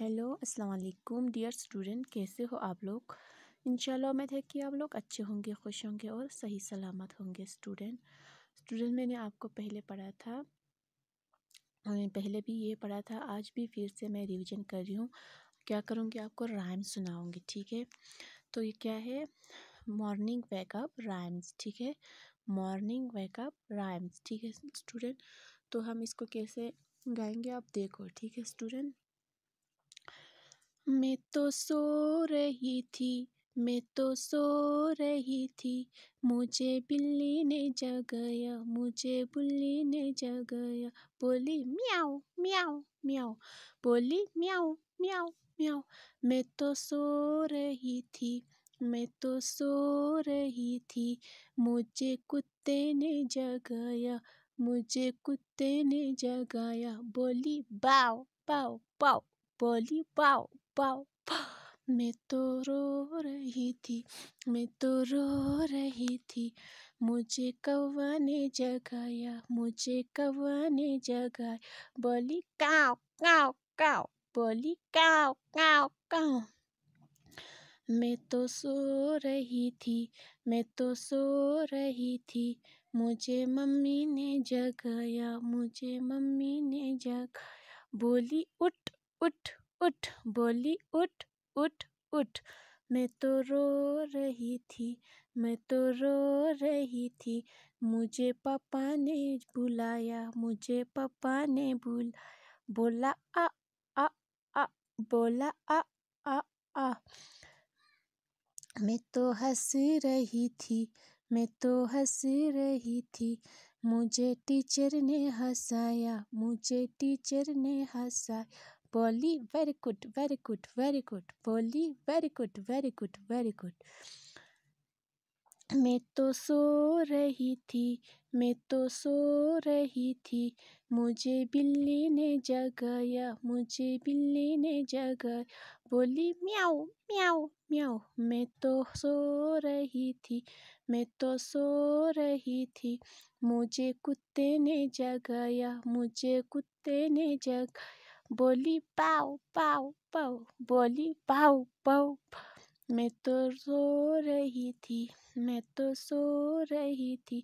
Hello अस्सलाम वालेकुम dear student कैसे हो आप लोग इंशाल्लाह उम्मीद है कि आप लोग अच्छे होंगे खुश होंगे और सही सलामत होंगे स्टूडेंट स्टूडेंट मैंने आपको पहले पढ़ा था पहले भी ये पढ़ा था आज भी फिर से मैं रिवीजन कर रही हूँ क्या करूँगी आपको राइम सुनाऊँगी ठीक है तो ये क्या है मॉर्निंग वेकअप राइम्स ठीक है मॉर्निंग वेकअप राइम्स ठीक है स्टूडेंट तो हम इसको कैसे गाएंगे आप देखो ठीक है स्टूडेंट मैं तो सो रही थी मैं तो सो रही थी मुझे बिल्ली ने जगाया मुझे बुल्ली ने जगाया बोली म्याओ म्याओ म्याओ बोली म्याओ म्याओ म्याओ मैं तो सो रही थी मैं तो सो रही थी मुझे कुत्ते ने जगाया मुझे कुत्ते ने जगाया बोली बाओ बाओ बाओ बोली बाओ पाओ मैं तो रो रही थी मैं तो रो रही थी मुझे कौवा ने जगाया मुझे कौवा ने जगाया बोली काव काव काव बोली काव काव काव मैं तो सो रही थी मैं तो सो रही थी मुझे मम्मी ने जगाया मुझे मम्मी ने जगाया बोली उठ उठ उठ बोली उठ उठ उठ मैं तो रो रही थी मैं तो रो रही थी मुझे पापा ने बुलाया मुझे पापा ने बुल बोला आ आ आ बोला आ आ आ मैं तो हंस रही थी मैं तो हंस रही थी मुझे टीचर ने हंसाया मुझे टीचर ने हंसाया बोली very good, very good, very good. बोली very good, very good, very good. मैं तो सो रही थी मैं तो सो रही थी मुझे बिल्ली ने जगाया मुझे बिल्ली ने जगाया बोली म्याओ म्याओ म्याओ मैं तो सो रही थी मैं तो सो रही थी मुझे कुत्ते ने जगाया मुझे कुत्ते ने जगाया बोली पाओ पाओ पाओ बोली पाओ पाओ मैं तो रो रही थी मैं तो सो रही थी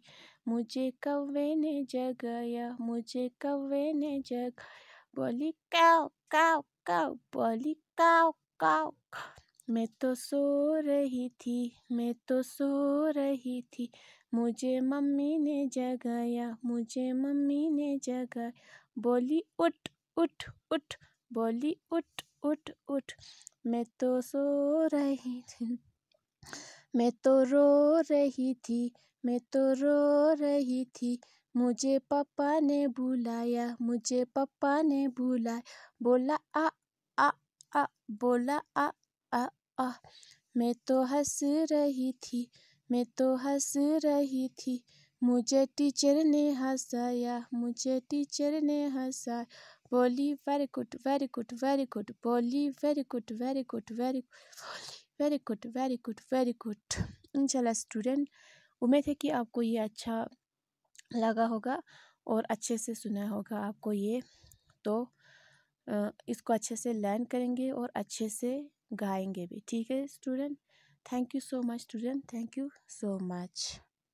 मुझे कौवे ने जगाया मुझे कौवे ने जगाया बोली काओ काओ काओ बोली काओ काओ मैं तो सो रही थी मैं तो सो रही थी मुझे मम्मी ने जगाया मुझे मम्मी ने जगाया बोली उठ उठ उठ बोली उठ उठ उठ मैं तो सो रही थी मैं तो रो रही थी मैं तो रो रही थी मुझे पापा ने बुलाया मुझे पापा ने बुलाया बोला आ आ आ बोला आ आ आ मैं तो हंस रही थी मैं तो हंस रही थी मुझे टीचर ने हंसाया मुझे टीचर ने हंसाया बोली very good very good very good बोली very good very good very very good very good very good इंशाल्लाह स्टूडेंट उम्मीद है कि आपको ये अच्छा लगा होगा और अच्छे से सुना होगा आपको ये तो इसको अच्छे से लर्न करेंगे और अच्छे से गाएंगे भी ठीक है student thank you so much student thank you so much